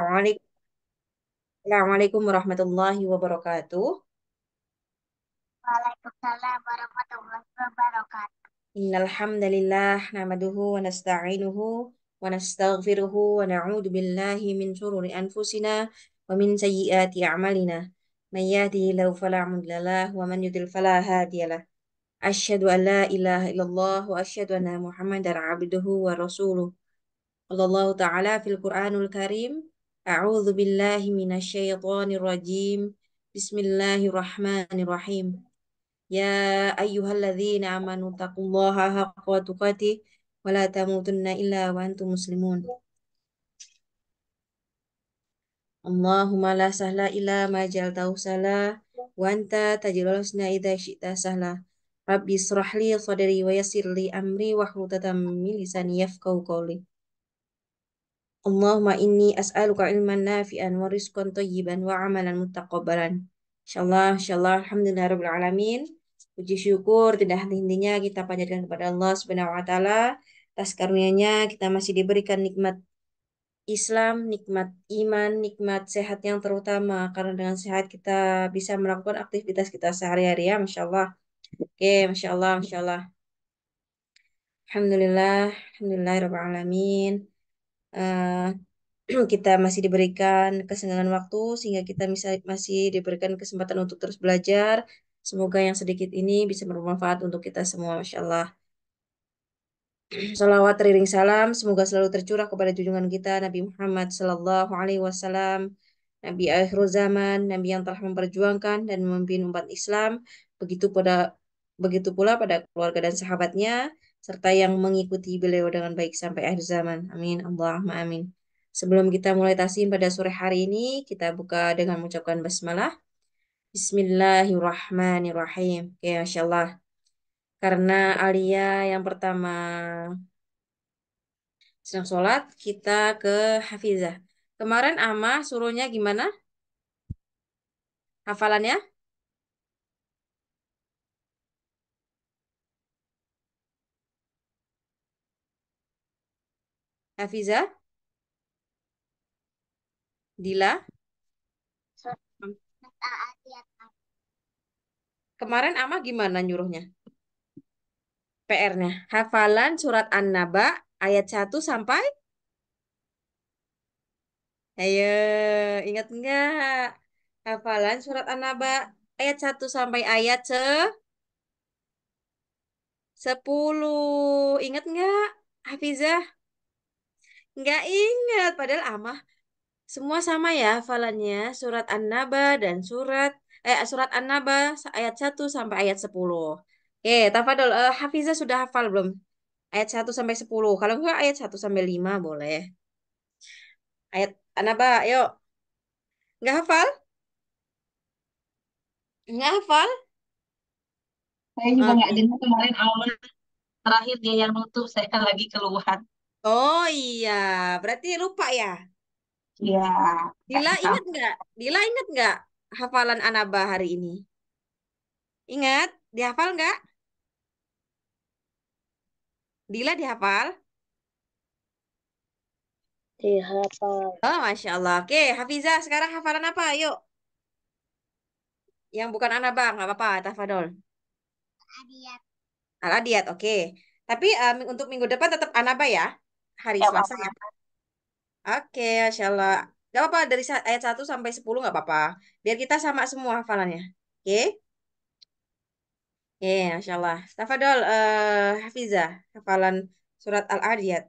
Assalamualaikum. Assalamualaikum warahmatullahi wabarakatuh. Waalaikumsalam warahmatullahi wabarakatuh. Innal hamdalillah nahmaduhu wa nasta'inuhu wa nastaghfiruhu wa na'udzu billahi min shururi anfusina wa min sayyiati a'malina. May yahdihillahu fala mudilla wa man yudlil fala hadiyalah. Asyhadu an la ilaha illallah wa asyhadu anna Muhammadar 'abduhu wa rasuluh. Allah ta'ala fil Qur'anul Karim A'udzu billahi minasyaitonir rajim. Bismillahirrahmanirrahim. Ya ayyuhalladzina amanu taqullaha haqqa tuqatih wa la tamutunna illa wa antum muslimun. Allahumma la sahla illa ma jaltahu sahla wa anta tajilul husna idza syi'ta sahla. Rabbi israhli sadri wa amri wa hlutatam min lisani yafqahu qawli. Allahumma inni as'aluka ilman nafi'an wa rizqan tayyiban wa amalan mutaqabbalan. Insyaallah, insyaallah alhamdulillah rabbil alamin. Puji syukur tidak henti-hentinya kita panjatkan kepada Allah Subhanahu wa taala atas karunia-Nya kita masih diberikan nikmat Islam, nikmat iman, nikmat sehat yang terutama karena dengan sehat kita bisa melakukan aktivitas kita sehari-hari ya, masyaallah. Oke, masyaallah, masyaallah. Alhamdulillah, alhamdulillah rabbil alamin uh, kita masih diberikan kesenangan waktu sehingga kita bisa, masih diberikan kesempatan untuk terus belajar. Semoga yang sedikit ini bisa bermanfaat untuk kita semua, Masya Allah. Salawat teriring salam, semoga selalu tercurah kepada junjungan kita Nabi Muhammad Sallallahu Alaihi Wasallam, Nabi akhir zaman, Nabi yang telah memperjuangkan dan memimpin umat Islam, begitu pada begitu pula pada keluarga dan sahabatnya, serta yang mengikuti beliau dengan baik sampai akhir zaman. Amin. Allahumma amin. Sebelum kita mulai tasim pada sore hari ini, kita buka dengan mengucapkan basmalah. Bismillahirrahmanirrahim. Ya, Masya Allah. Karena Alia yang pertama sedang sholat, kita ke Hafizah. Kemarin Ama suruhnya gimana? Hafalannya? Hafiza? Dila? Kemarin Ama gimana nyuruhnya? PR-nya. Hafalan surat An-Naba ayat 1 sampai? Ayo, ingat enggak? Hafalan surat An-Naba ayat 1 sampai ayat se 10. Ingat enggak, Hafizah? Nggak ingat, padahal amah semua sama ya hafalannya. Surat An-Naba dan surat eh surat An-Naba ayat 1 sampai ayat 10. Oke, tafadhol uh, eh, Hafiza sudah hafal belum? Ayat 1 sampai 10. Kalau enggak ayat 1 sampai 5 boleh. Ayat An-Naba, yuk. Enggak hafal? Enggak hafal? Saya juga nggak dengar kemarin awal terakhir dia yang nutup, saya kan lagi keluhan. Oh iya, berarti lupa ya? Iya, Dila ingat nggak? Dila ingat nggak hafalan Anaba hari ini? Ingat? Dihafal nggak? Dila dihafal? Dihafal. Oh, Masya Allah. Oke, Hafiza, sekarang hafalan apa? Yuk. Yang bukan Anaba, nggak apa-apa, Tafadol. Al-Adiyat. Al-Adiyat, oke. Tapi um, untuk minggu depan tetap Anaba ya? hari Selasa ya. Oke, Masya Allah. Gak apa-apa dari ayat 1 sampai 10 gak apa-apa. Biar kita sama semua hafalannya. Oke? Oke, Masya Allah. Tafadol, uh, eh, Hafiza, hafalan surat Al-Adiyat.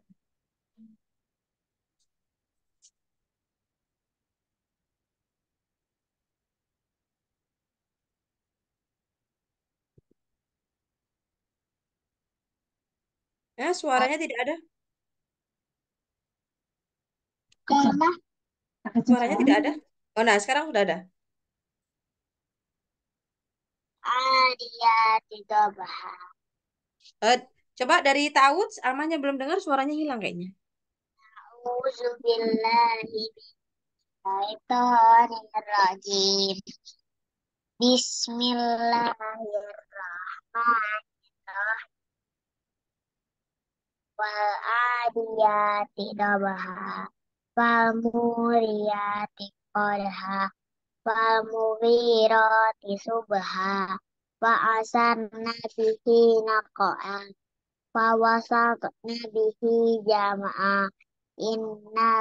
Ya, suaranya tidak ada. Karena suaranya tidak ada. Oh, nah sekarang sudah ada. Ah, dia tidak bahas eh, coba dari Taud, amanya belum dengar suaranya hilang kayaknya. Bismillahirrahmanirrahim. Bismillahirrahmanirrahim. Wal adiyati dabaha fal muriyati qadha subha wa nabihi bihi naqa'a fa wasatna bihi jama'a Inna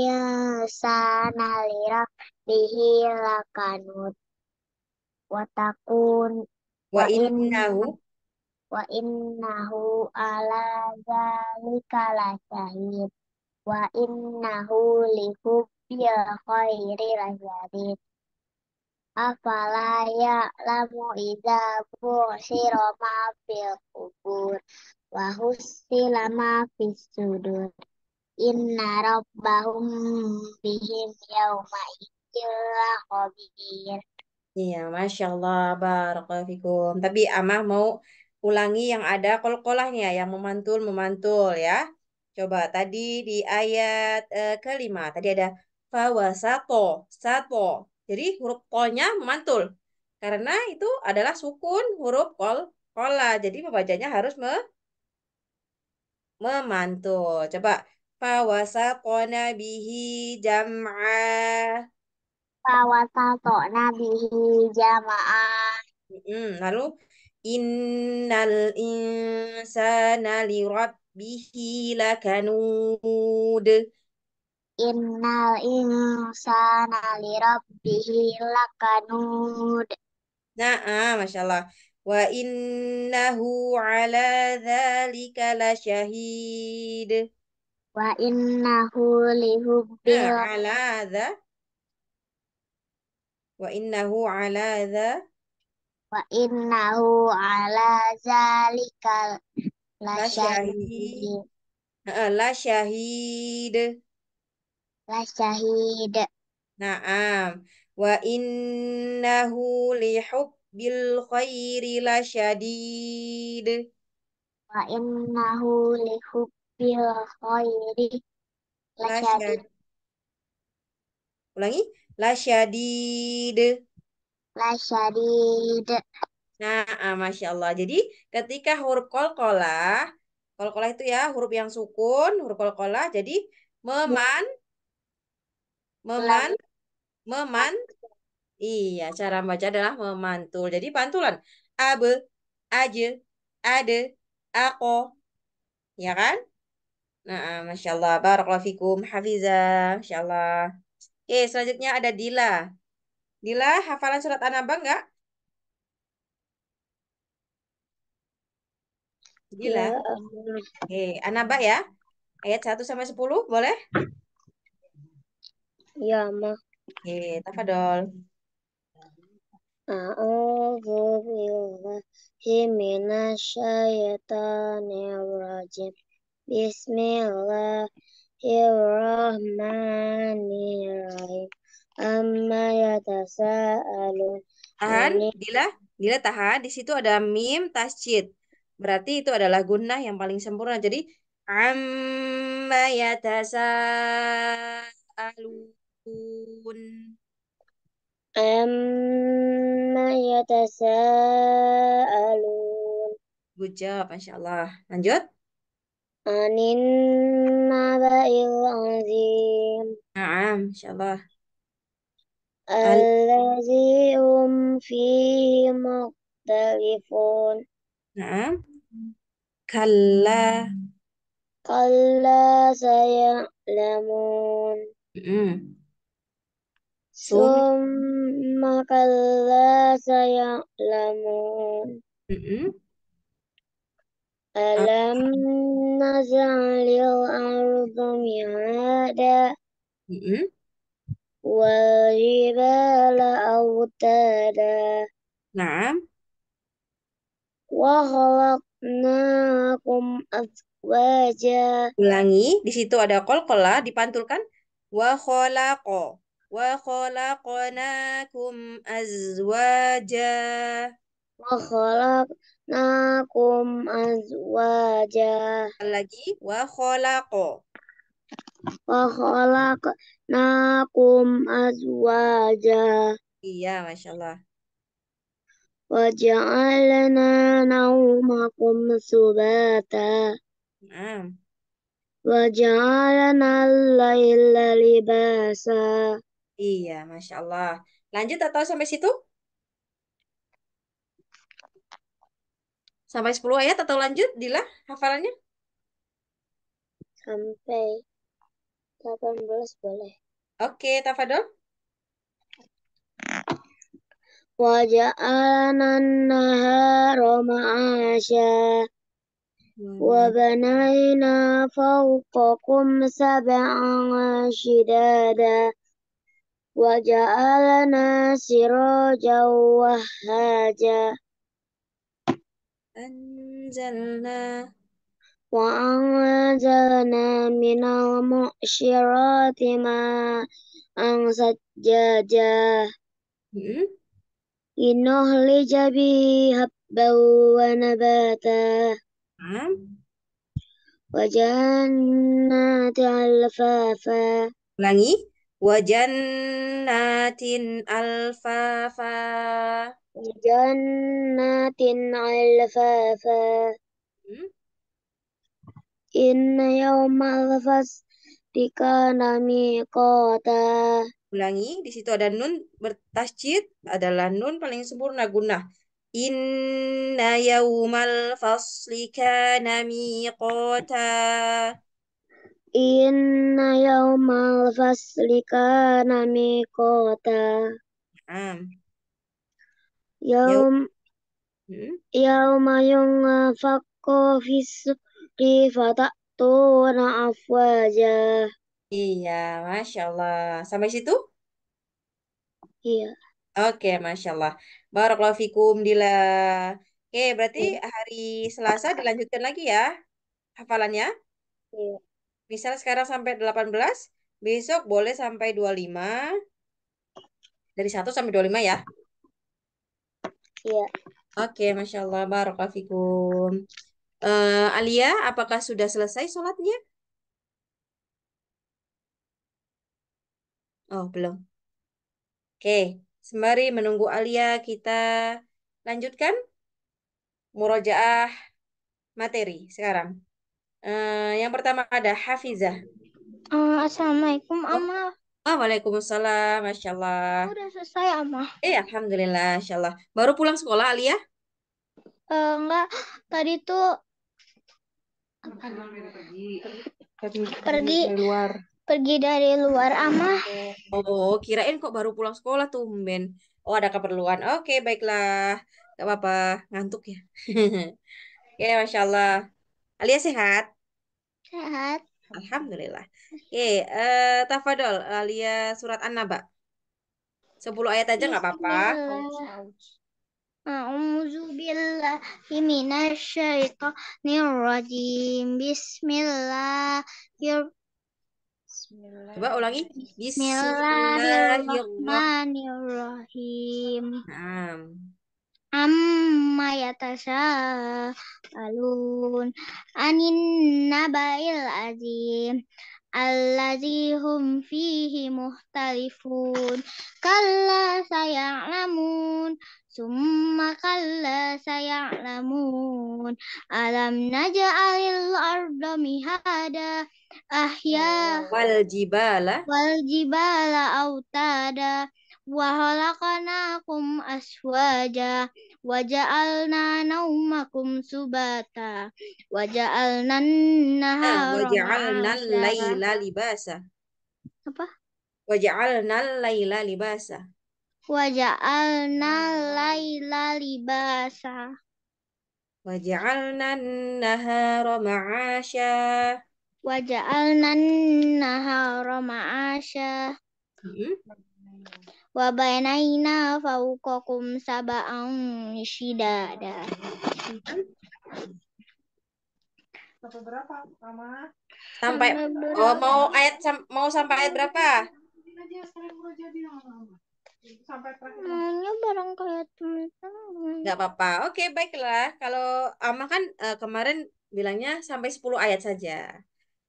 insana lirah bihi lakanut watakun wa innahu wa innahu ala zalika la wa innahu lihubbil khairi lazadin afala ya'lamu idza bu'sira ma fil kubur wa husila ma fis sudur inna rabbahum bihim yawma idzin khabir Iya, Masya Allah, Barakallahu Tapi Amah mau ulangi yang ada kol-kolahnya, yang memantul-memantul ya. Coba tadi di ayat eh, kelima, tadi ada fawasato, sato. Jadi huruf kolnya mantul Karena itu adalah sukun huruf kol, kola. Jadi membacanya harus me, memantul. Coba fawasakona nabihi jam'a. Fawasakona nabihi jam'a. Lalu innal insana li bihi lakanud. Innal insana li rabbihi lakanud. Nah, Masya Allah. Wa innahu ala dhalika lasyahid. Wa innahu lihubbil. Nah, ala Wa innahu ala dha. Wa innahu ala zalikal La syahid. La syahid. La syahid. Naam. Wa innahu lihubbil khairi la syadid. Wa innahu lihubbil khairi la syadid. Ulangi. La syadid. La syadid. Nah, ah, Masya Allah. Jadi ketika huruf kol-kola, kol-kola itu ya huruf yang sukun, huruf kol-kola. jadi meman, meman, meman, Iya, cara baca adalah memantul. Jadi pantulan. Abe, aje, ade, ako. Ya kan? Nah, eh, Masya Allah. Barakulah fikum. Hafizah. Masya Allah. Oke, selanjutnya ada Dila. Dila, hafalan surat An-Naba enggak? Gila. Iya. Oke, okay. Anaba ya. Ayat 1 sampai 10 boleh? Iya, Ma. Oke, okay. tafadol. A'udzu billahi minasyaitonir rajim. Bismillahirrahmanirrahim. Amma yatasaalun. Tahan, Dila. Dila tahan. Di situ ada mim tasjid. Berarti itu adalah gunnah yang paling sempurna. Jadi amma yatasaalun. Amma yatasaalun. Good job, Masya Allah. Lanjut. Anin naba'il azim. Naam, Masya Allah. Allazi um fi mukhtalifun. Naam. Kalla. Kalla saya lemon Mm. Summa kalla saya lemon Mm-mm. Alam nazalil ardu mi'ada. Mm-mm. Wal jibala awtada. Naam. Wa nakum nah, azwaja. Ulangi, di situ ada kol dipantulkan wa kholaqo wa kholaqnakum azwaja. Wa kholaqnakum azwaja. Lagi wa kholaqo. Wa kholaqnakum azwaja. Iya, Masya Allah. وجعلنا نومكم subata. نعم وجعلنا الليل لباسا Iya, Masya Allah. Lanjut atau sampai situ? Sampai 10 ayat atau lanjut, Dila, hafalannya? Sampai 18 boleh. Oke, Tafadol. Wajah naha Roma Asia, wabnai na sabang shidada, wajalan siro jauh haja. Anjala, wa anjala mina mu shiratima ang sajaja. Inohlija bihabbau wa nabata. Hmm? Wajannati alfafa. Ulangi. Wajannatin alfafa. Wajannatin alfafa. Hmm? Inna yawma alfafa. Tika nami kota. Ulangi, di situ ada nun bertasjid adalah nun paling sempurna guna. Inna yaumal faslika nami kota. Inna yaumal faslika nami kota. Am. Yaum hmm? Yauma yunfaqqu fis-suri Tuna afwaja. Iya, Masya Allah. Sampai situ? Iya. Oke, Masya Allah. Barakulah fikum, Dila. Oke, berarti iya. hari Selasa dilanjutkan lagi ya hafalannya. Iya. Misal sekarang sampai 18, besok boleh sampai 25. Dari 1 sampai 25 ya. Iya. Oke, Masya Allah. Barakulah fikum. Uh, Alia, apakah sudah selesai sholatnya? Oh, belum. Oke, sembari menunggu Alia, kita lanjutkan murojaah materi sekarang. Uh, yang pertama ada Hafizah. Uh, Assalamualaikum, oh, Amma. Oh, Waalaikumsalam, Masya Allah. Oh, udah selesai, Amma. Eh, Alhamdulillah, Masya Allah. Baru pulang sekolah, Alia? Uh, enggak, tadi tuh pergi pergi luar pergi dari luar ama oh kirain kok baru pulang sekolah tuh Ben oh ada keperluan oke baiklah gak apa-apa ngantuk ya oke ya, masya Allah Alia sehat sehat Alhamdulillah oke uh, Tafadol Alia surat An-Naba Sepuluh ayat aja iya, nggak apa-apa أعوذ بالله من الشيطان الرجيم بسم الله Coba ulangi. Bismillahirrahmanirrahim. Amma yatasha alun anin nabail azim allazi hum fihi muhtalifun kalla sayalamun Summa kalla saya'lamun Alam naja'alil arda mihada Ahya Wal jibala Wal jibala autada Wa aswaja waja'alna naumakum subata waja'alna ah, nahara waja'alna layla libasa Apa? waja'alna ja'alna layla libasa Waja'alna ah. laila libasa. Waja'alna nahara ma'asha. Waja'alna nahara ma'asha. Hmm. Wa banaina fawqakum sab'an shidada. Mm-hmm. Sampai berapa, Mama? Sampai, sampai oh mau ayat mau sampai ayat berapa? sampai terakhir. barang kayak teman-teman. Gak apa-apa. Oke, baiklah. Kalau Ama kan uh, kemarin bilangnya sampai 10 ayat saja.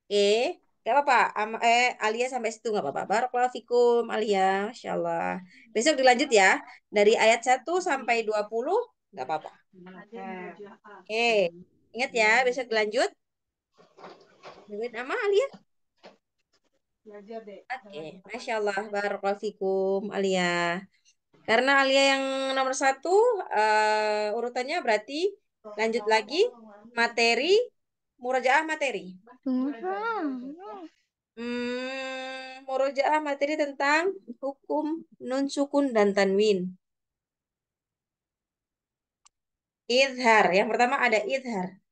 Oke, gak apa-apa. Ama, eh, Alia sampai situ gak apa-apa. Barakallahu fikum, Alia. Masya Allah. Besok dilanjut ya. Dari ayat 1 sampai 20, gak apa-apa. Oke, ingat ya. Besok dilanjut. Dengan Ama, Alia. Oke, okay. Masya Allah. Barakulahikum Alia. Karena Alia yang nomor satu, uh, urutannya berarti lanjut lagi materi, murajaah materi. Hmm, murajaah materi tentang hukum nun sukun dan tanwin. Idhar. Yang pertama ada idhar.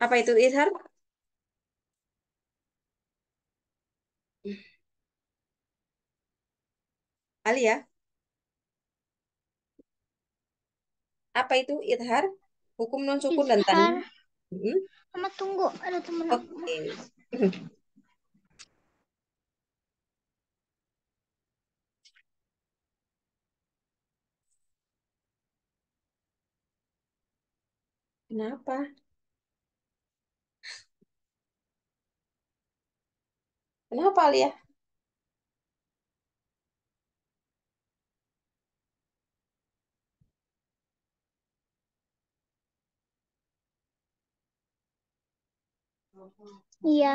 Apa itu idhar? Ali ya. Apa itu idhar? Hukum non sukun dan tanwin. Hmm? Mama tunggu, ada teman okay. Kenapa? Kenapa Alia? Iya,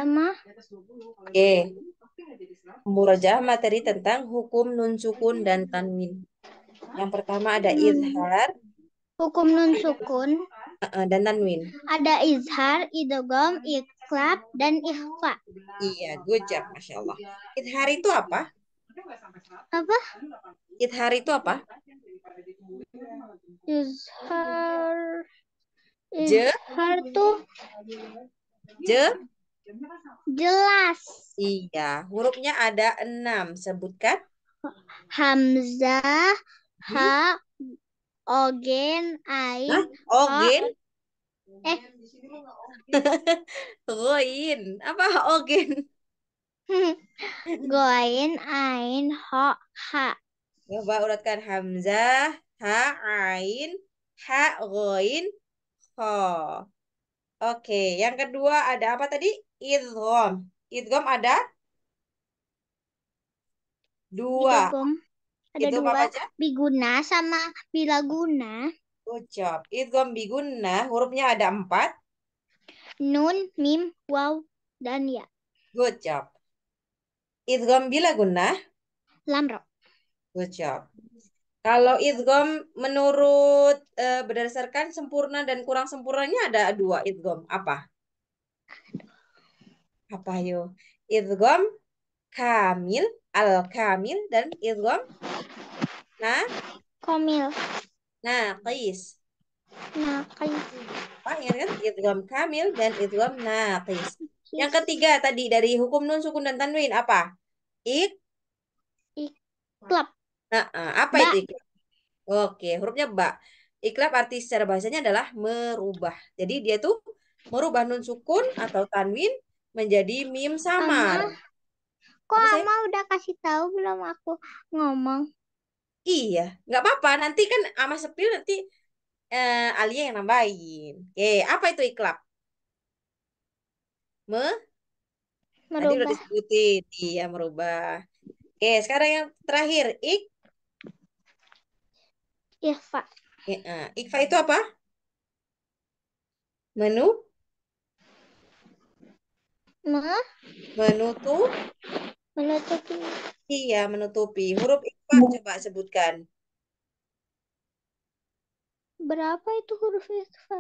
Ma. Oke. Okay. materi tentang hukum nun sukun dan tanwin. Yang pertama ada hmm. izhar. Hukum nun sukun. Dan tanwin. Ada izhar, idogom, ik club, dan ikhfa. Iya, good job, Masya Allah. Ithar itu apa? Apa? Ithar itu apa? Izhar. Izhar tuh. Je? Jelas. Iya, hurufnya ada enam. Sebutkan. Hamzah, hmm? ha, ogen, ain, ogen, o, eh goin apa ogen goin ain ho ha coba uratkan hamzah ha ain ha goin ho oke yang kedua ada apa tadi idgham idgham ada dua ada dua biguna sama bilaguna Good job. Idgham nah hurufnya ada empat. Nun, mim, waw, dan ya. Good job. Idgham bila guna? Lamro. Good job. Kalau idgham menurut uh, berdasarkan sempurna dan kurang sempurnanya ada dua idgham. Apa? Apa yo? Idgham kamil, al kamil dan idgham nah komil. Nah, naqis. Naqis. Pak, ya kan? Idgham kamil dan idgham naqis. Yang ketiga tadi dari hukum nun, sukun dan tanwin apa? Ik iklab. Nah, apa itu iklab? Oke, hurufnya ba. Iklab arti secara bahasanya adalah merubah. Jadi dia tuh merubah nun sukun atau tanwin menjadi mim samar. kok Ama udah kasih tahu belum aku ngomong? Iya, nggak apa-apa. Nanti kan ama sepil nanti uh, Alia yang nambahin. Oke, apa itu iklab? Me? Merubah. Tadi udah disebutin. Iya, merubah. Oke, sekarang yang terakhir. Ik? Ikhfa. Ya, eh, Ikhfa itu apa? Menu? Menu tuh. Menutupi. Iya, menutupi. Huruf ikhfa iya. coba sebutkan. Berapa itu huruf ikhfa?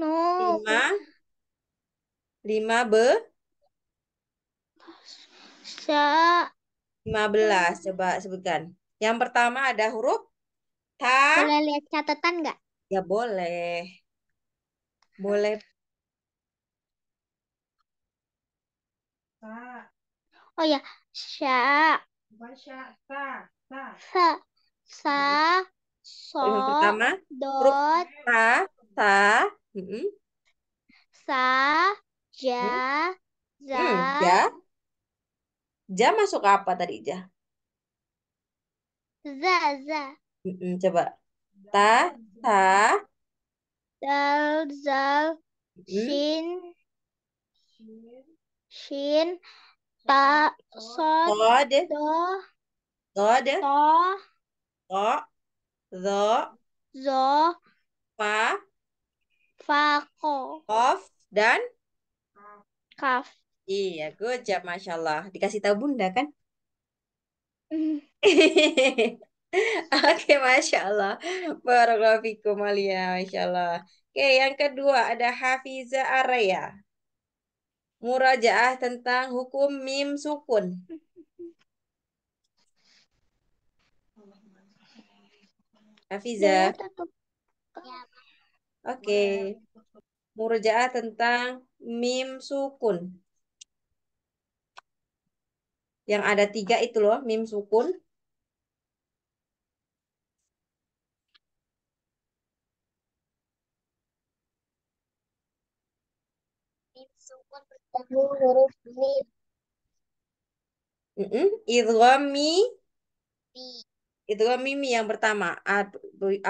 No. Lima. Lima be. Sa. Lima belas. Coba sebutkan. Yang pertama ada huruf ta. Boleh lihat catatan nggak? Ya boleh. Boleh Sa. Oh ya, sya. Bukan sya, sa, sa. Sa, sa, so, pertama, dot, sa sa hmm. sa, ja, hmm. za. Hmm, ja. Ja masuk apa tadi, ja? Za, za. Hmm, coba. Ta, ta. Dal, zal, shin. Shin shin ta sod do do do do do do fa fa ko of dan kaf iya good job masya Allah dikasih tahu bunda kan Oke, okay, Masya Allah. Barakallahu fikum, Masya Allah. Oke, okay, yang kedua ada Hafiza Arya murajaah tentang hukum mim sukun. Afiza. Oke. Okay. Murajaah tentang mim sukun. Yang ada tiga itu loh, mim sukun. ketemu huruf mim. Mm -mm. Idgham mi. mim yang pertama.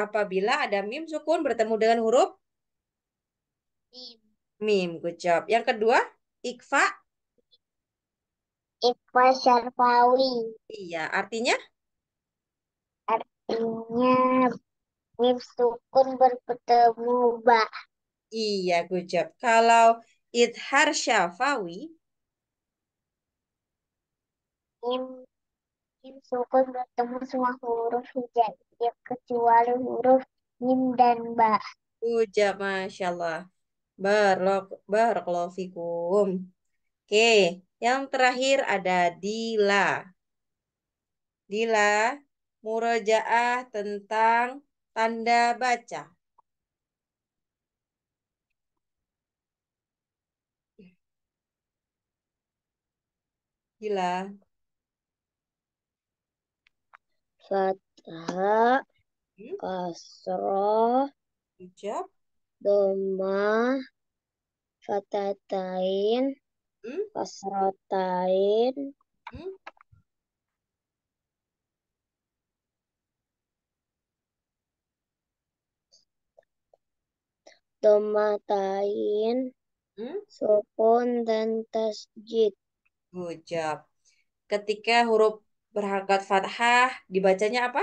Apabila ada mim sukun bertemu dengan huruf mim. Mim, good job. Yang kedua, ikfa. Ikfa syarfawi. Iya, artinya? Artinya mim sukun bertemu ba. Iya, good job. Kalau Idhar Syafawi. Mim, mim sukun bertemu semua huruf hijaiyah ya, kecuali huruf mim dan ba. Uja, Masya Allah. Barok, barokallahu Oke, yang terakhir ada Dila. Dila, murojaah tentang tanda baca. Gila. Fathah, hmm? kasroh, Ijab. doma, fatatain, hmm? Tain. hmm? domatain, hmm? sukun dan tasjid hujab. Ketika huruf berharokat fathah dibacanya apa?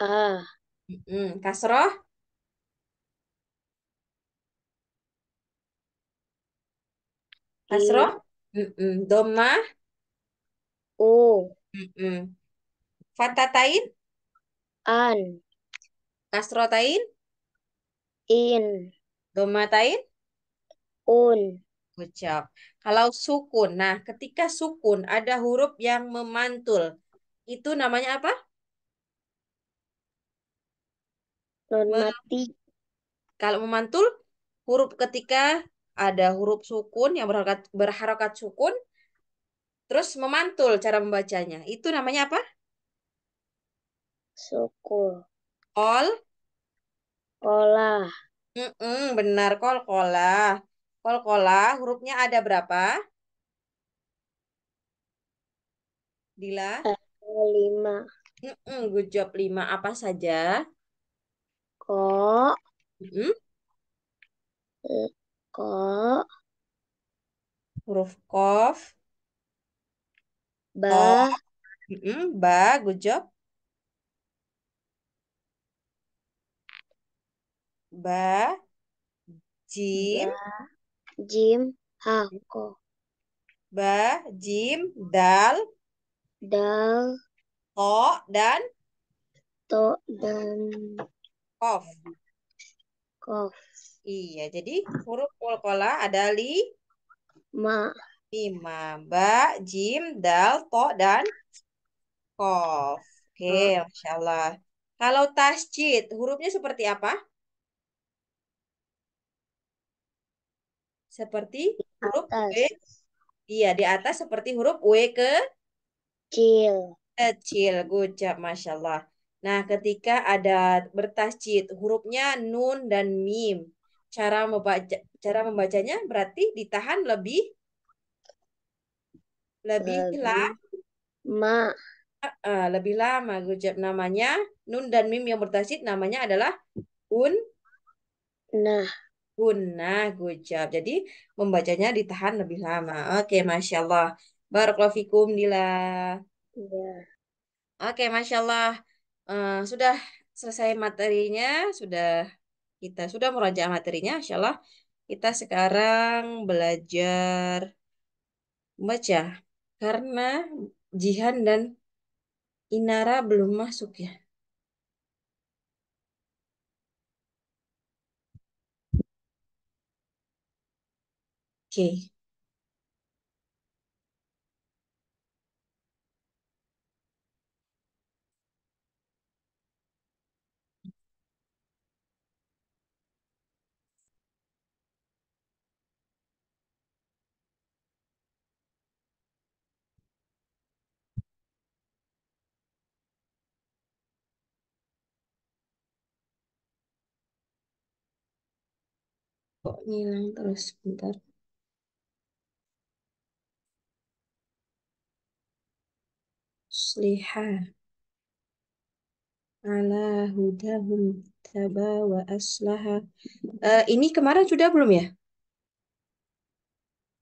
Ah. Mm-mm. Kasroh? Kasroh? Mm-mm. Domah? Oh. Mm-mm. Fatatain? An. Kasrotain? In. Domatain? Un. Kocok. Kalau sukun, nah ketika sukun ada huruf yang memantul. Itu namanya apa? Mati. Kalau memantul, huruf ketika ada huruf sukun yang berharokat, berharokat sukun, terus memantul cara membacanya. Itu namanya apa? Sukun. Kol? Kolah. Mm -mm, benar, kol-kolah. Kol-kola hurufnya ada berapa? Dila? Lima. Mm -mm, good job lima. Apa saja? Ko. Mm -mm. Ko. Huruf kof. Ba. Mm -mm, ba, good job. Ba. Jim. Ba jim, ha, ko. Ba, jim, dal. Dal. To, dan. To, dan. Kof. Kof. Iya, jadi huruf kolkola ada li. Ma. Lima. Ba, jim, dal, to, dan. Kof. Oke, okay, Masya Kalau tasjid, hurufnya seperti apa? seperti huruf atas. W. Iya, di atas seperti huruf W ke kecil. Kecil, good job, Masya Allah. Nah, ketika ada bertasjid, hurufnya nun dan mim. Cara membaca cara membacanya berarti ditahan lebih lebih, lebih lama. Ma. Uh, lebih lama, good job. Namanya nun dan mim yang bertasjid namanya adalah un. Nah guna good job. Jadi membacanya ditahan lebih lama. Oke, Masya Allah. Barakallahu fikum, Dila. yeah. Oke, Masya Allah. Uh, eh, sudah selesai materinya, sudah kita sudah meraja materinya, Masya Allah. Kita sekarang belajar membaca. Karena Jihan dan Inara belum masuk ya. Oke. Kok ngilang terus bentar. asliha ala hudahum taba wa aslaha. Uh, ini kemarin sudah belum ya?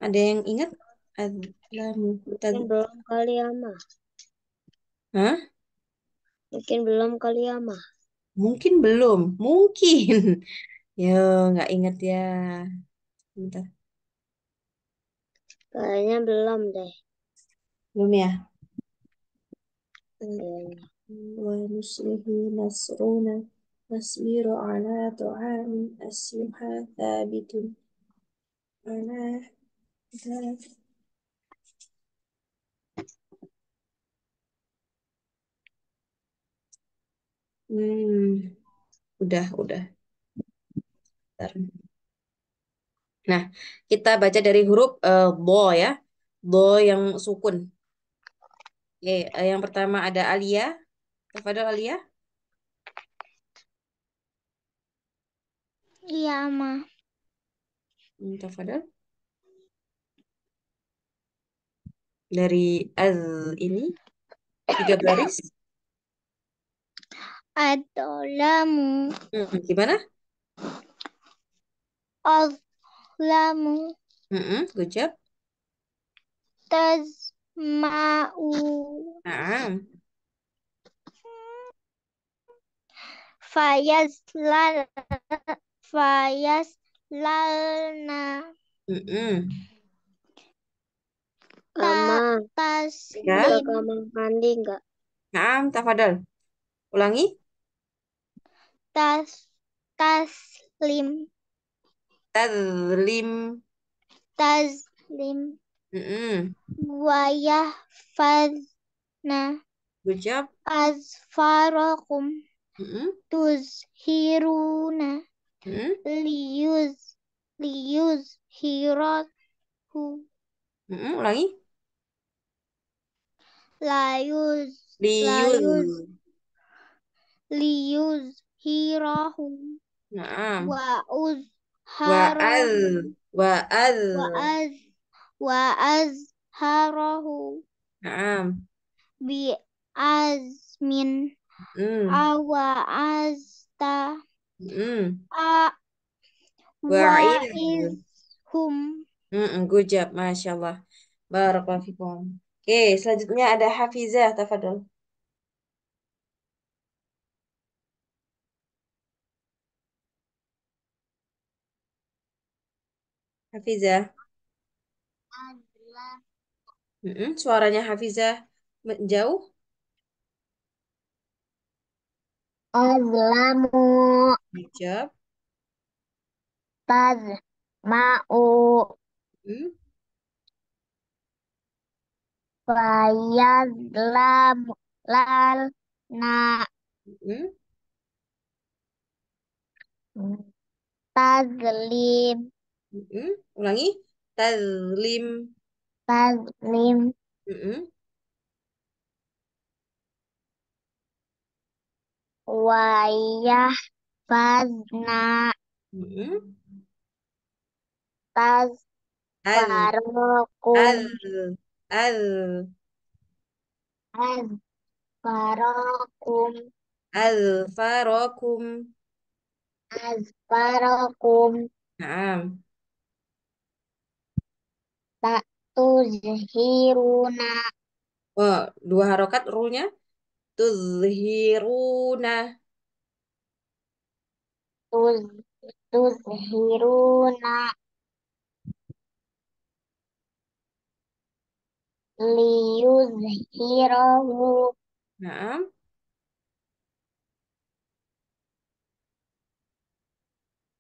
Ada yang ingat? Adlamu. belum kali ya, Ma. Hah? Mungkin belum kali ya, Ma. Mungkin belum. Mungkin. Yo, nggak ingat ya. Bentar. Kayaknya belum deh. Belum ya? ونسله نصرنا نصبر على طعام أسلها ثابت على ذلك Hmm, udah, udah. Bentar. Nah, kita baca dari huruf uh, bo ya. Bo yang sukun. Oke, okay, eh, yang pertama ada Alia. Kepada Alia? Iya, Ma. Minta hmm, Dari al ini tiga baris. Adolamu. Hmm, gimana? Adolamu. Mm -hmm, good job. Taz Ma'u. Nah. Fayas lal Fayas lalna. Mm Kamar. Tas. mandi enggak? Naam, tafadhol. Ulangi. Tas taslim. tas lim Mm Wayah fazna. Good job. Azfarakum. Mm Tuzhiruna. Mm Liuz. Liuz hirahu. Mm Ulangi. Layuz. Liuz. Liuz hirahu. Naam. Wa'uz. Wa'al. Wa'al. Wa'az wa azharahu Naam. bi azmin mm. awa azta mm. a izhum mm job Masya Allah Barakallahu fikum Oke, selanjutnya ada Hafizah Tafadol Hafizah Mm-mm, suaranya Hafizah menjauh. Azlamu Bicap. taz ma'u Mm, Lam. lal na mm, tazlim mm, mm. Ulangi. Tazlim. Taslim. Mm-mm. Wayah Fazna. mm Tas al Farokum. Al. Al. Al. Farokum. Al Farokum. Al Farokum. Naam. Tak Tuzhiruna. Oh, dua harokat runya. Tuzhiruna. Tuz, tuzhiruna. Liuzhirahu. Naam.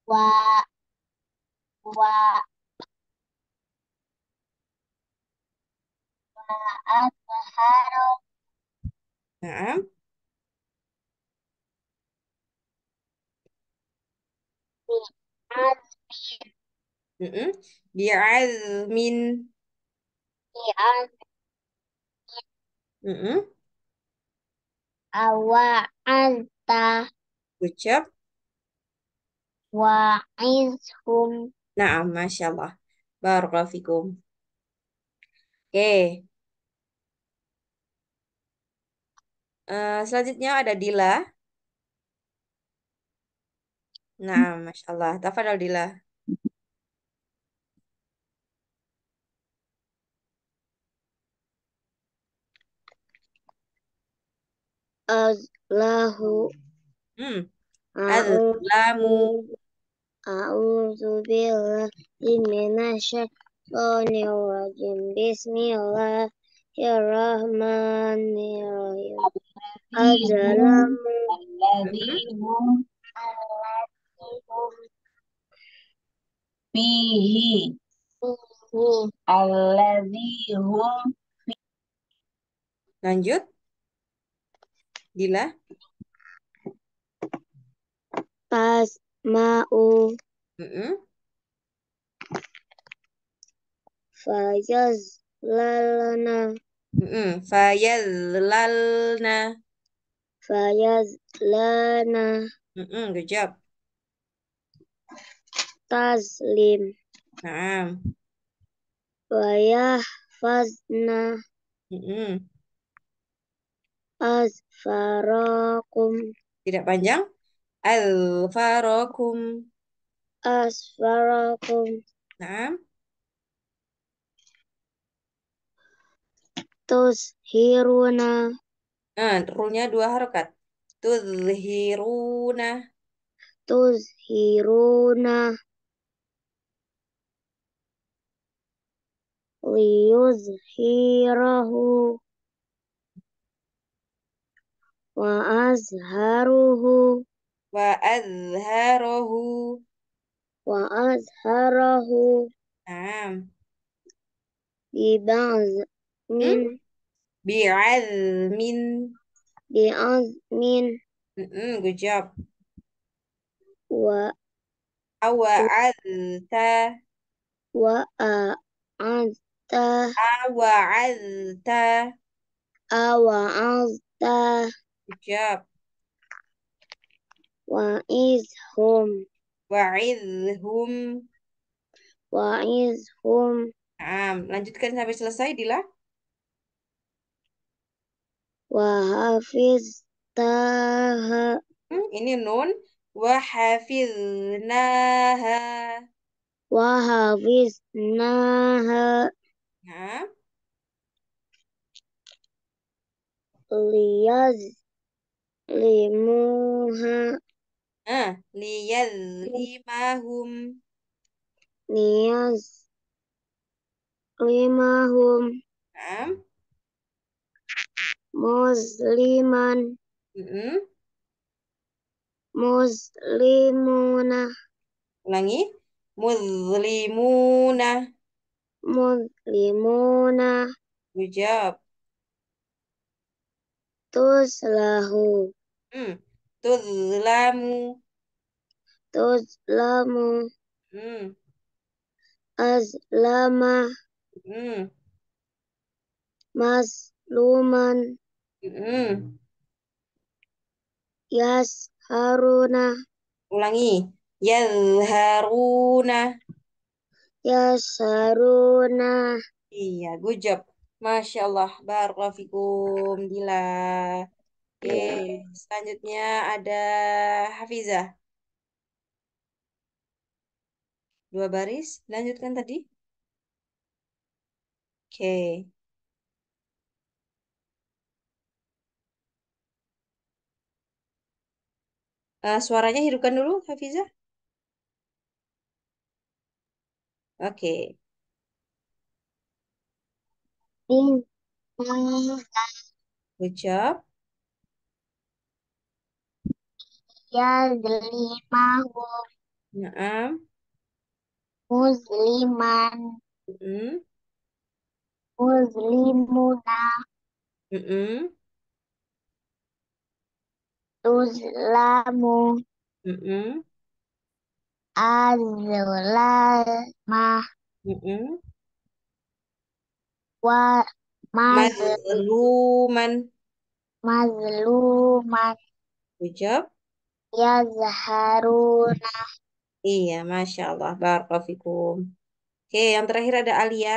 Wa. Wa. Ma'at Maharok. Naam. Bi'azmin. Mm -mm. Bi'azmin. Bi'azmin. Ucap. Wa'izhum. Naam, Masya Allah. Barakallahu Oke. Okay. Eh, selanjutnya ada Dila. Nah, Masya Allah. Tafadal Dila. Azlahu. Hmm. Azlamu. A'udzu billahi rajim. Bismillah. Ya Rahman Ya Rahim Al-Zalam Fihi Al-Ladhihum Lanjut Dila Pas Ma'u mm -mm. Fajaz lalna mm fayazlalna fayazlana mm good job taslim, Naam. fayahfazna Mm-mm. Asfarakum. Tidak panjang. Alfarakum. Asfarakum. Naam. Tuzhiruna. Nah, runya dua harokat. Tuzhiruna. Tuzhiruna. liuzhirahu, Wa azharuhu. Wa azharuhu. Wa azharuhu. Nah. Di ba'z min hmm? Bi'azmin. Bi'azmin. Mm -mm, good job. Wa. awa azta awa azta Good job. Wa'izhum. wa Wa'izhum. um, lanjutkan sampai selesai, Dila. Wahafiztaha. Hmm, ini nun. Wahafiznaha. Wahafiznaha. Nah. Liyaz limuha. Ah, liyaz limahum. Liyaz limahum musliman mm -hmm. muslimuna ulangi muslimuna muslimuna Ujab. Tuzlahu. mm. Tuzlamu. Tuzlamu. mm. Azlama. Hmm. Masluman. Yas Haruna. Ulangi. Yas Haruna. Iya, good job. Masya Allah. Barafikum. Dila. Oke, iya. selanjutnya ada Hafizah. Dua baris, lanjutkan tadi. Oke. Okay. Uh, suaranya hidupkan dulu, Hafiza. Oke. Good job. Ya, huruf. Ya. Musliman. Mm -hmm. Muslimuna. Mm -hmm tuzlamu mm -mm. azlama mm -mm. wa mazluman mazluman Ujab. ya zaharuna iya masya Allah barakofikum oke yang terakhir ada Alia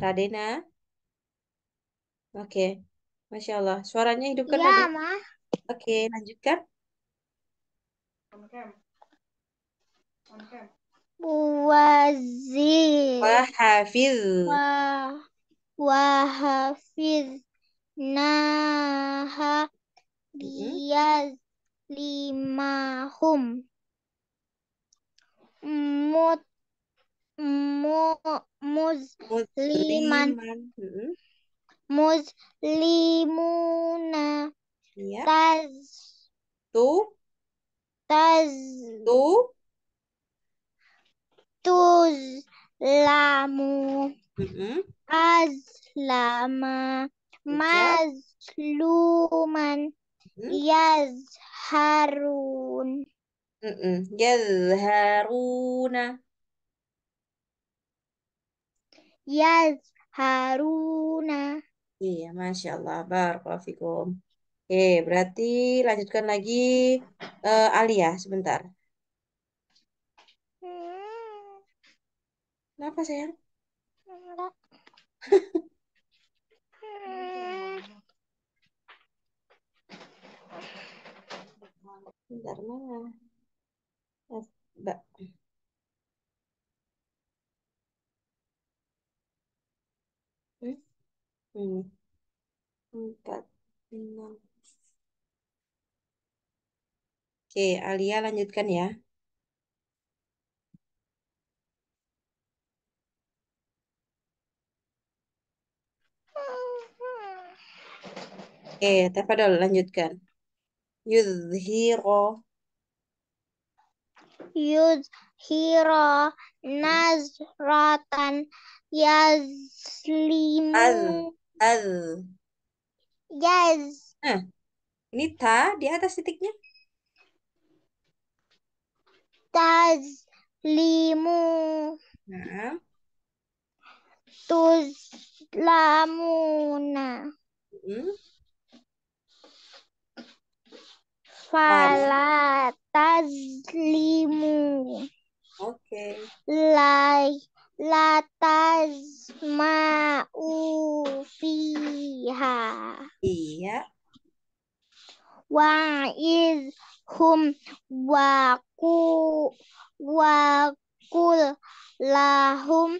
Tadena Oke, okay. Masya Allah. Suaranya hidupkan ya, tadi. Ma. Oke, okay, lanjutkan. Wazir. Wahafiz. Wa, wahafiz. Naha. Liyaz. Limahum. Mut. Mu, muz. muz Liman muslimuna yeah. taz tu taz tu tuz lamu mm -hmm. azlama mazluman mm -hmm. yazharun mm yazharuna yazharuna Iya, Masya Allah. Barakulahikum. Oke, berarti lanjutkan lagi eh, Alia ya, sebentar. Hmm. Kenapa sayang? Enggak. Bentar mana? Mbak. Hmm. Empat, enam. Oke, Alia lanjutkan ya. Oke, Tafadol lanjutkan. Yudhiro. Yudhiro nazratan yazlimu. Az. Al. Yes. Nah, ini ta di atas titiknya. Taz limu. Nah. lamuna, Hmm. Fala limu, Oke. Okay. Like mau fiha. Iya. Wa ku waku wakul lahum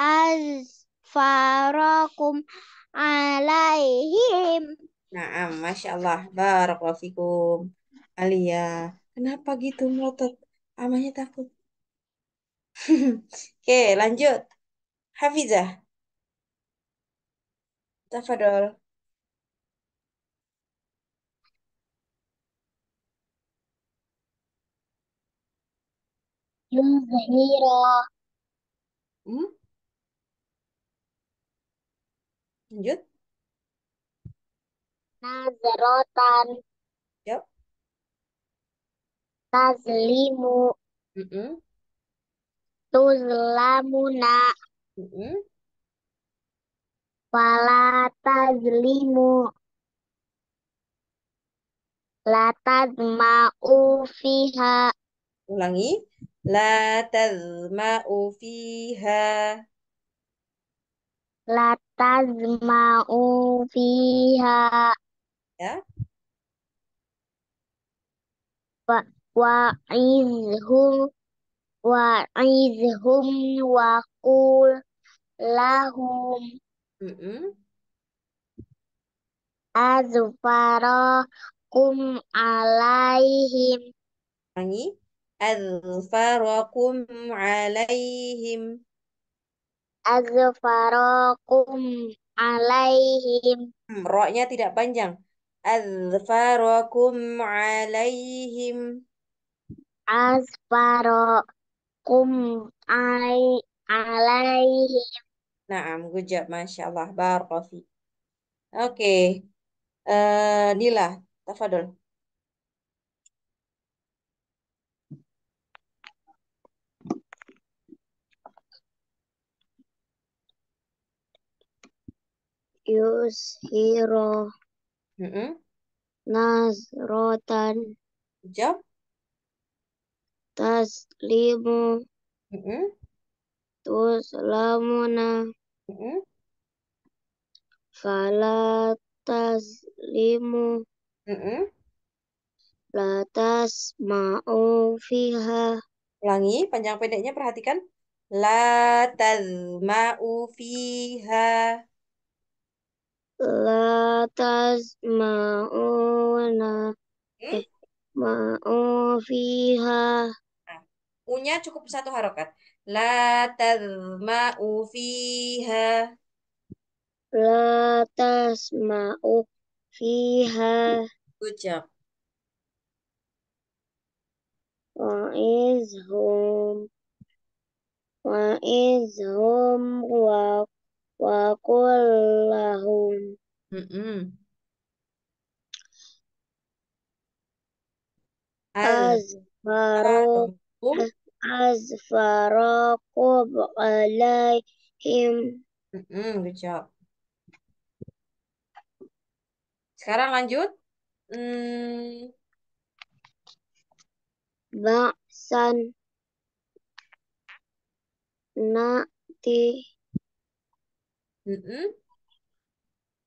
azfarakum alaihim. Nah, Masya Allah. Barakallahu fikum. Alia, kenapa gitu melotot? Amanya takut. Oke, lanjut. Hafizah. Tafadol. Yuzhira. Hmm? Lanjut. Nazarotan. Yep. Tazlimu. Mm -mm tuzlamuna mm tazlimu la tazma'u fiha ulangi tazma'u fiha tazma'u fiha ya wa wa'izhum wa waqul lahum mm kum azfarakum alaihim Angi azfarakum alaihim azfarakum alaihim hmm, roknya tidak panjang azfarakum alaihim azfarakum kum ai alaihi. Naam, good job. Masya Allah. Barakofi. Oke. Okay. Uh, eh, Nila, tafadol. hero Mm -hmm. Nazrotan. Good job taslimu mm-hmm. tuslamuna mm-hmm. fala taslimu mm-hmm. latas ma'u fiha ulangi panjang pendeknya perhatikan la tazma'u fiha la tazma'una hmm? ma'u fiha punya cukup satu harokat. La tazma'u fiha. La tazma'u fiha. Good job. Wa izhum. Wa izhum wa wa kullahum. Mm -mm azfaraqub alaihim. Mm -hmm, good job. Sekarang lanjut. Hmm. Ba'san na'ti mm -hmm.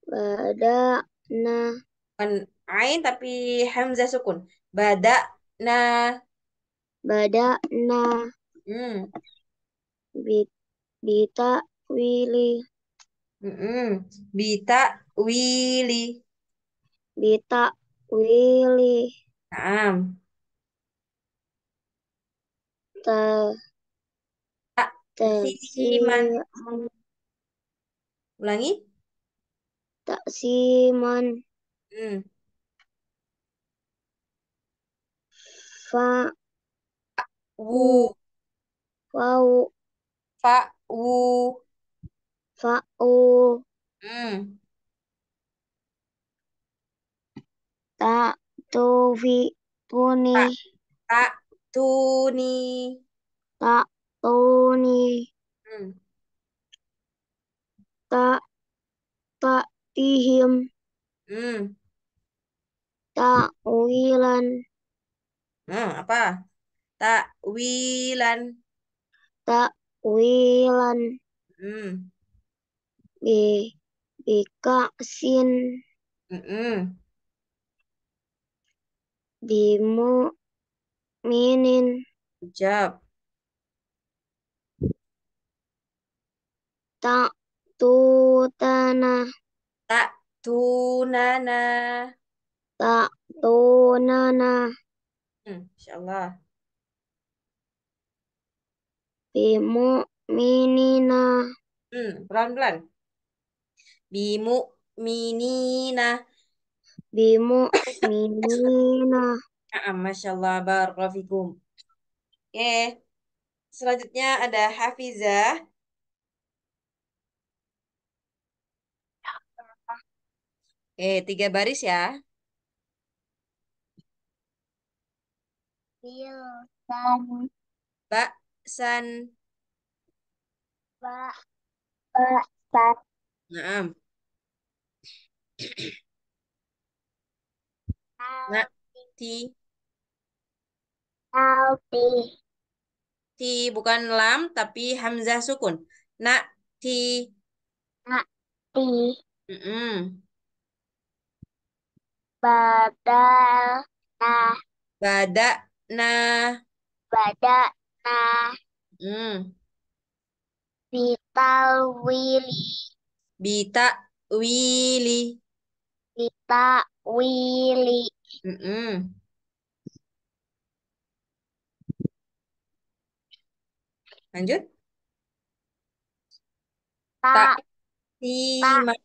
bada'na bukan ain tapi hamzah sukun bada'na bada'na hmm. bita wili mm -mm. bita wili bita wili naam ta man Ulangi. man Hmm. Fa wu, wau, fa, wu, fa'u, hmm, tak, tufi, tuni, ta, ta, tuni, tak, tuni, hmm, tak, tak, tihim, hmm, tak, wilan. Hmm, apa? Takwilan. Takwilan. Hmm. Bi bikasin. Hmm. -mm. Bimu minin. Jawab. Tak tutana. Tak nana, Tak nana. Hmm, insyaallah minina Hmm, pelan-pelan. Bimu'minina. Bimu'minina. Nah, Masya Allah, Barakofikum. Oke. Okay. Selanjutnya ada Hafizah. Oke, okay, tiga baris ya. Iya. pak san ba ba san Naam. Na ti Alti. Ti bukan lam tapi hamzah sukun. Na ti. Na ti. Mm -mm. Bada na Bada Nah. Hmm. Vital Willy. Bita Willy. Bita Willy. Mm -mm. Lanjut. Tak. Siman.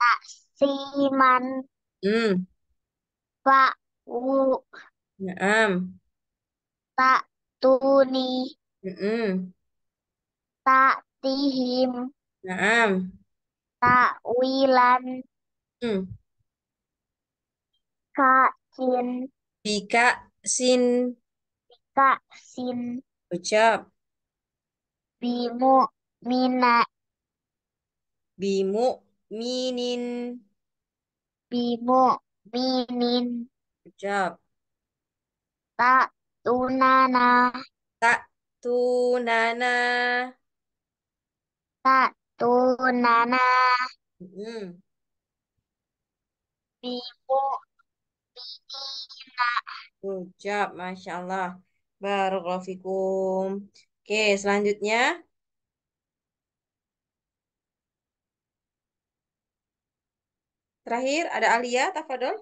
Tak Siman. Hmm. Pak Wu. Naam. Pak tuni mm taktihim Naam. Takwilan. Hmm. Kakin. Bika sin. Bika sin. Ucap. Bimu mina. Bimu minin. Bimu minin. Ucap. Tak tunana tak tunana tak tunana hmm. bibu biina ucap masya Allah Barokafikum. Oke, selanjutnya. Terakhir, ada Alia, Tafadol?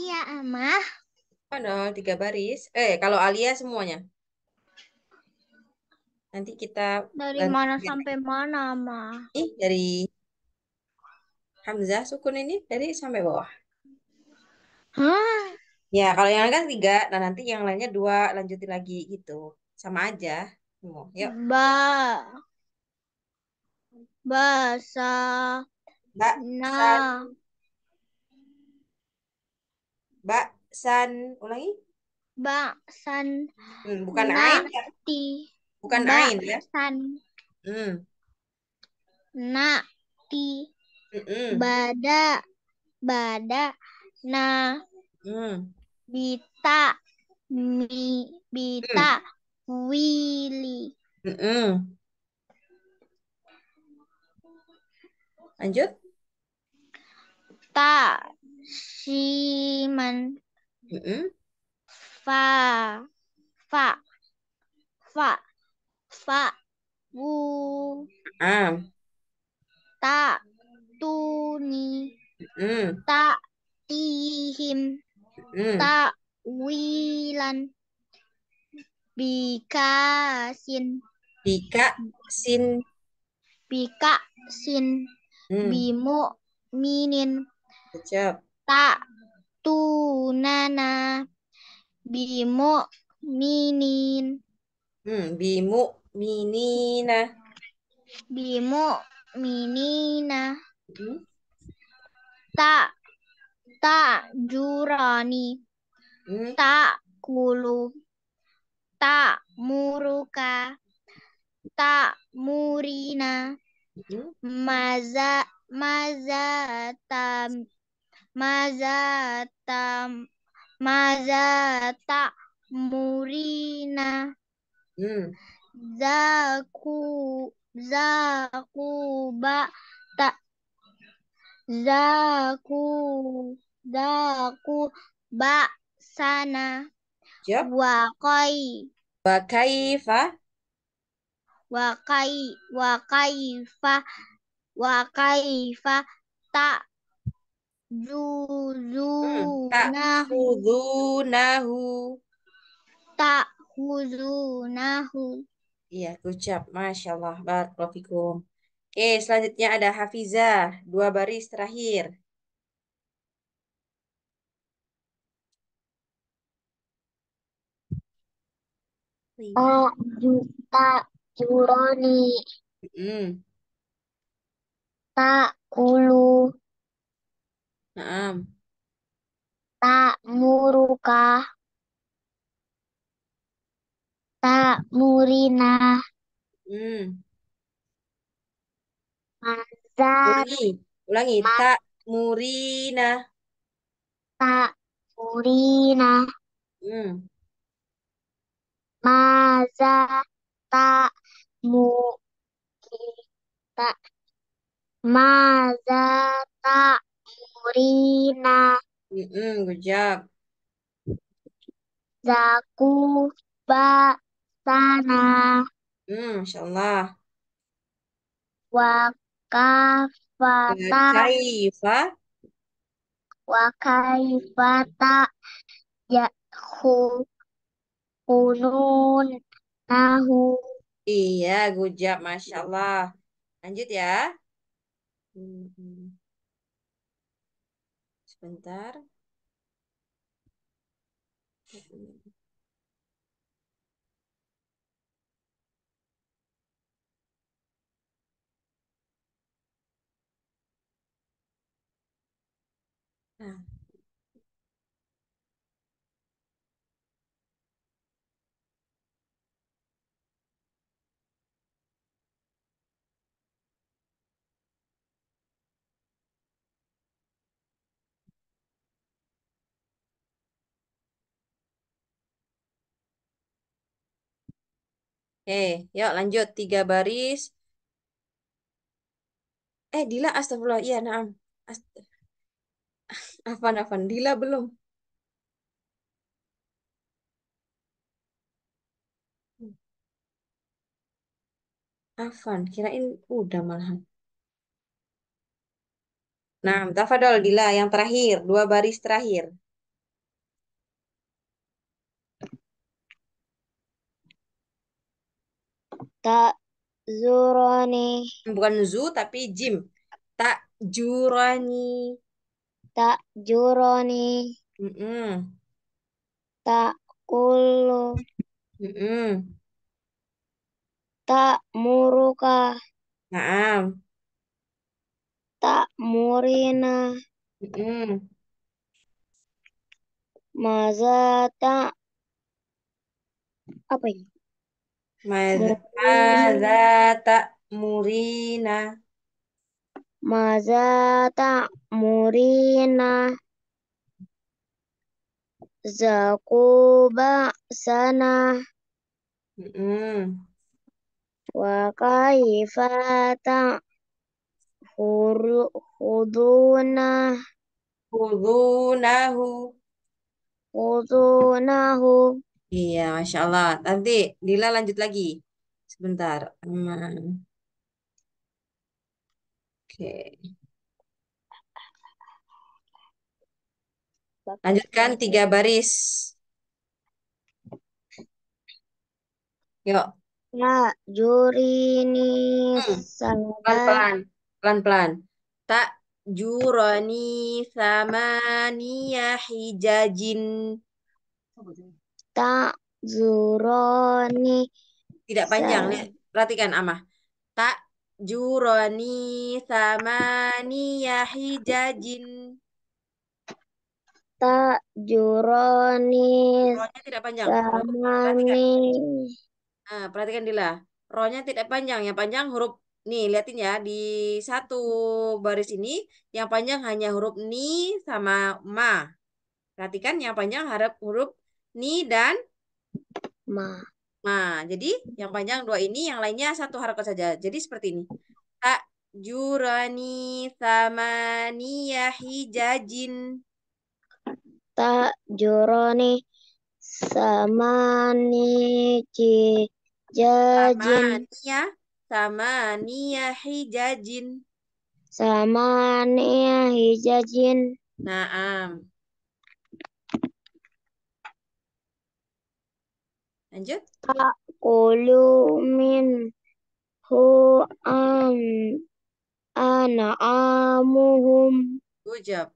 Iya, Amah nol, tiga baris. Eh, kalau Alia semuanya. Nanti kita... Dari mana kita... sampai mana, Ma? Ih, dari Hamzah sukun ini dari sampai bawah. Hah? Ya, kalau yang kan tiga. Nah, nanti yang lainnya dua, lanjutin lagi gitu. Sama aja. Semua. Yuk. Ba. Basa. Ba. Na. Ba san ulangi ba san hmm, bukan ba, ain ya? ti bukan ba, ain ya san hmm. na ti mm -mm. bada bada na hmm. bita mi bita mm. wili mm -mm. lanjut ta siman Mm -hmm. Fa, fa, fa, fa, bu. Ah. Ta, tuni. Mm. Ta, tihim. Mm. Ta, wilan. Bika, sin. Bika, sin. Bika, sin. Mm. Bimu, minin. Kecap. Tak tunana bimu minin hmm, bimu minina bimu minina hmm? ta ta jurani hmm? tak kulu ta muruka ta murina hmm? maza maza tam mazata mazata murina hmm. zaku zaku ba tak zaku zaku ba sana yep. wa kai wa kaifa wa kai wa kaifa wa kaifa tak Zuzunahu. Hmm, Iya, ucap, Masya Allah. Barakulahikum. Oke, selanjutnya ada Hafiza. Dua baris terakhir. Tak juta juroni. Hmm. Tak ulu Naam. Tak murina. Hmm. Mazar. Ulangi, ulangi. murina. Tak murina. Hmm. Maza mu kita. Maza tak Kurina. Mm-mm, good job. Zaku ba Mm, Hmm, Allah. Wakafata, Kaifa. ya hu kunun Tahu. Iya, good job, masya Allah. Lanjut ya. Mm -hmm sebentar. Nah, Eh, yuk lanjut. Tiga baris. Eh, Dila, astagfirullah. Iya, naam. afan, afan. Dila belum. Afan, kirain udah malahan. Nah, tafadol Dila yang terakhir, dua baris terakhir. tak zuroni bukan zu tapi jim tak juroni tak juroni mm -mm. tak kulu mm -mm. tak muruka nah tak murina mm -mm. maza tak apa ini Mazata Murina, Mazata Murina, Zakuba sana. Mm -hmm. Wa Hu Hudu Hudunahu. Hudunahu. Iya, Masya Allah. Nanti Dila lanjut lagi. Sebentar. Aman. Oke. Lanjutkan tiga baris. Yuk. Nah, juri ini hmm. Pelan-pelan. Pelan-pelan. Tak jurani sama hijajin tak zuroni tidak panjang nih perhatikan amah tak juroni sama hijajin tak juroni tidak panjang samani perhatikan. nah perhatikan dila ronya tidak panjang yang panjang huruf nih liatin ya di satu baris ini yang panjang hanya huruf ni sama ma perhatikan yang panjang harap huruf ni, dan ma. Ma. Jadi yang panjang dua ini, yang lainnya satu harokat saja. Jadi seperti ini. Tak jurani samaniyah hijajin. Tak jurani samani hijajin. sama Niyah hijajin. Niyah hijajin. Naam. Lanjut. Ta'kulu min hu an an'amuhum. Ujab.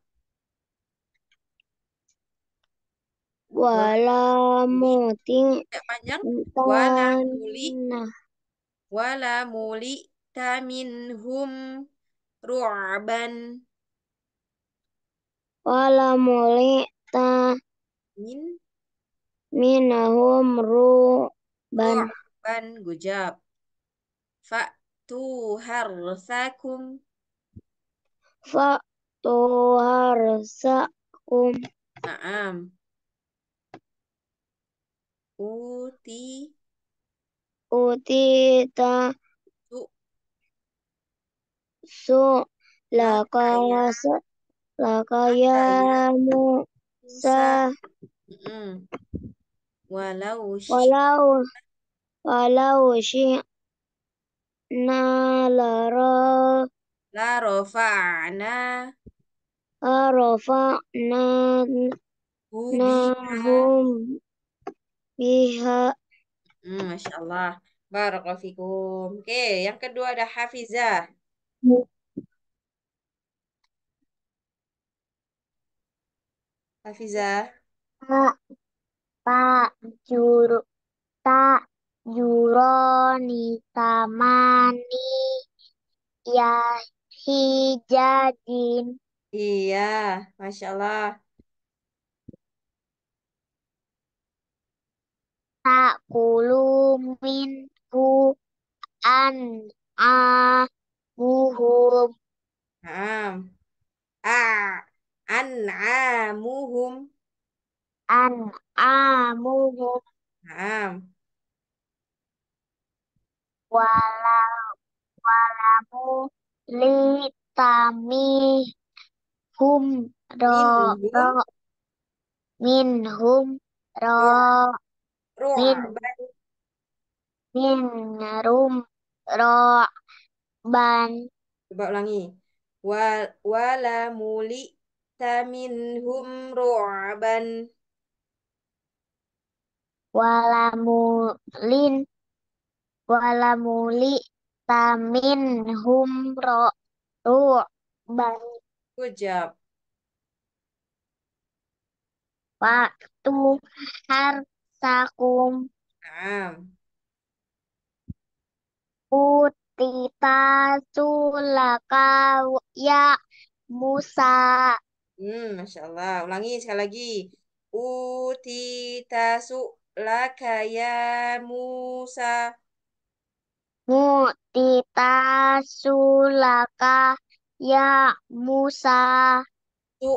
Wala muti. Panjang. Wala muli. Wala muli taminhum ru'aban. Wala muli ta min minahum ruban ban gujab fa tu harsakum tu harsakum na'am uti uti ta su su lakaya lakaya musa mm -hmm. Walau walau walau shi na la rafa'na la na hum biha hmm, Masya Allah Barakofikum Oke, okay, yang kedua ada Hafizah Hafizah. Ta juru ta juroni tamani ya hijajin Iya, Masya Allah. Takulu minhu an a muhum ah an muhum an an'amuhum Naam. wala walamu li hum ro ro min minhum ro ah, min min rum ro ban Coba ulangi. Wal wala muli ro ah, ban walamulin walamuli tamin humro ru bang kujab Waktu hartakum am utita sulaka ya Musa. Hmm, Masya Allah. Ulangi sekali lagi. Utita su laka ya Musa Mu'tita sulaka ya Musa su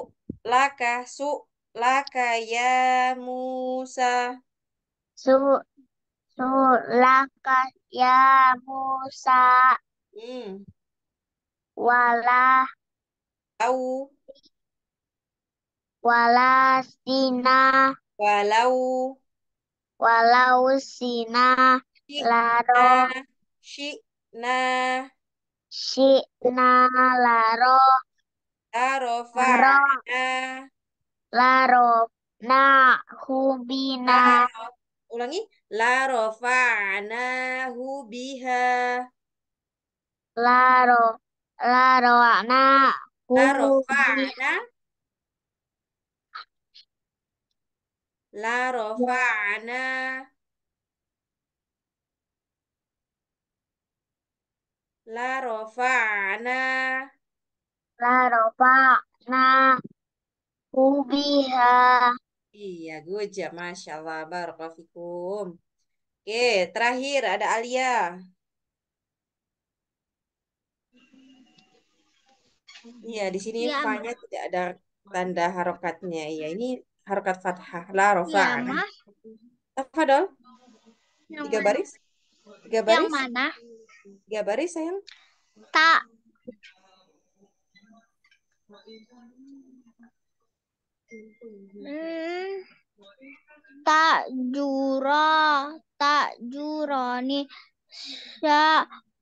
laka su laka ya Musa su su laka ya Musa hmm. wala au wala sina walau walau sina laro sina sina laro laro laro na hubina ulangi laro larofana hubiha laro laro na laro larofana La rofa'na. La rofa'na. La rofa'na. Ubiha. Iya, good ya. Masya Allah. Barakafikum. Oke, terakhir ada Alia. Iya, di sini ya, tidak ada tanda harokatnya. Iya, ini harokat fathah. La rofa'na. Tafadol. Tiga baris. Tiga baris. Yang mana? Tiga baris, sayang. Tak. Hmm. Tak jura, tak juroni,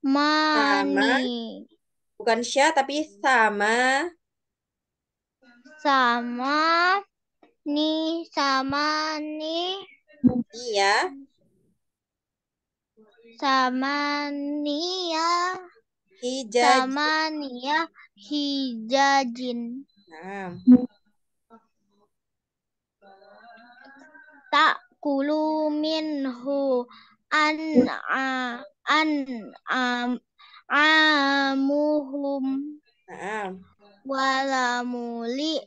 mani Bukan sya, tapi sama. Sama ni sama ni iya sama ni ya sama ni ya hijajin nah. tak kulu minhu an a, an am amuhum nah. walamuli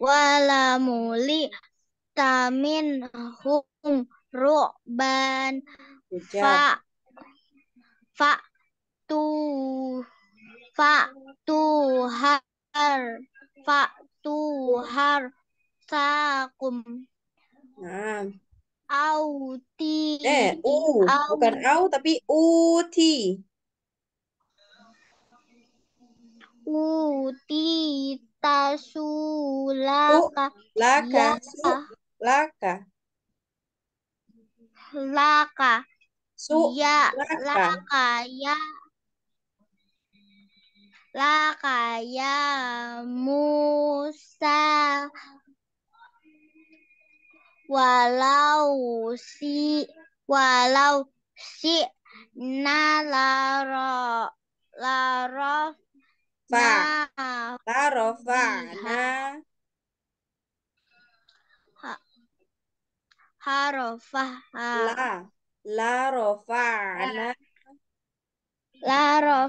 walamuli tamin hum ru'ban fa fa tu fa tuhar fa tuhar sakum nah auti eh u au. bukan au tapi uti uti tasu laka laka ya. laka laka su ya laka ya laka ya Musa walau si walau si nalaro laro laro fa ha rofa, la la nah. la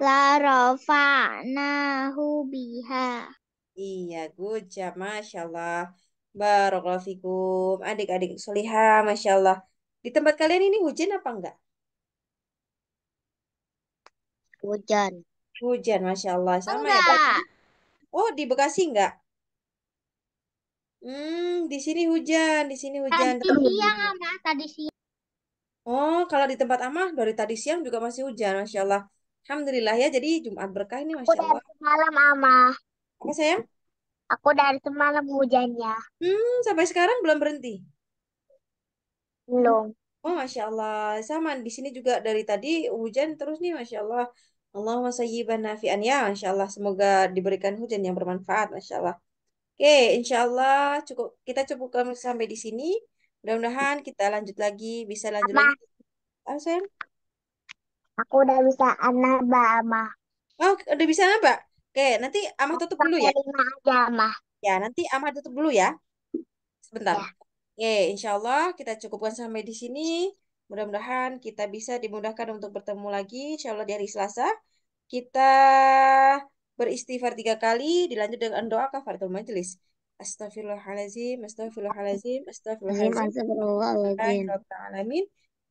larofa'na Na. hubiha na hubiha Iya, good job. Masya Allah. Barakulah fikum. Adik-adik solihah, Masya Allah. Di tempat kalian ini hujan apa enggak? Hujan. Hujan, Masya Allah. Sama ya, enggak. ya, Oh, di Bekasi enggak? Hmm, di sini hujan, di sini hujan. Tadi siang, ama tadi siang. Oh, kalau di tempat Amah dari tadi siang juga masih hujan, Masya Allah. Alhamdulillah ya, jadi Jumat berkah ini, Masya Aku dari Allah. semalam, Mama. Apa sayang? Aku dari semalam hujannya. Hmm, sampai sekarang belum berhenti? Belum. Oh, Masya Allah. Sama di sini juga dari tadi hujan terus nih, Masya Allah. Allahumma sayyiban nafian ya, Masya Allah. Semoga diberikan hujan yang bermanfaat, Masya Allah. Oke, Insya Allah cukup, kita cukupkan sampai di sini. Mudah-mudahan kita lanjut lagi, bisa lanjut lagi. Oh, sayang. Aku udah bisa anaba, Amah. Oh, udah bisa anaba? Oke, nanti Amah tutup dulu ya. aja, Ya, nanti Amah tutup dulu ya. Sebentar. Ya. Oke, insya Allah kita cukupkan sampai di sini. Mudah-mudahan kita bisa dimudahkan untuk bertemu lagi. Insya Allah di hari Selasa kita beristighfar tiga kali, dilanjut dengan doa kafaratul majelis. Astaghfirullahaladzim, astaghfirullahaladzim, astaghfirullahaladzim.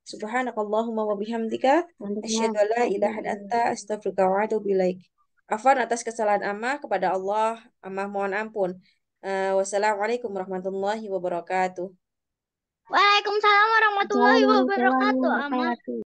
Subhanakallahumma wa bihamdika asyhadu an ilaha anta astaghfirullahaladzim. wa Afan atas kesalahan Amah kepada Allah, Amah mohon ampun. Uh, wassalamualaikum warahmatullahi wabarakatuh. Waalaikumsalam warahmatullahi wabarakatuh, Amal.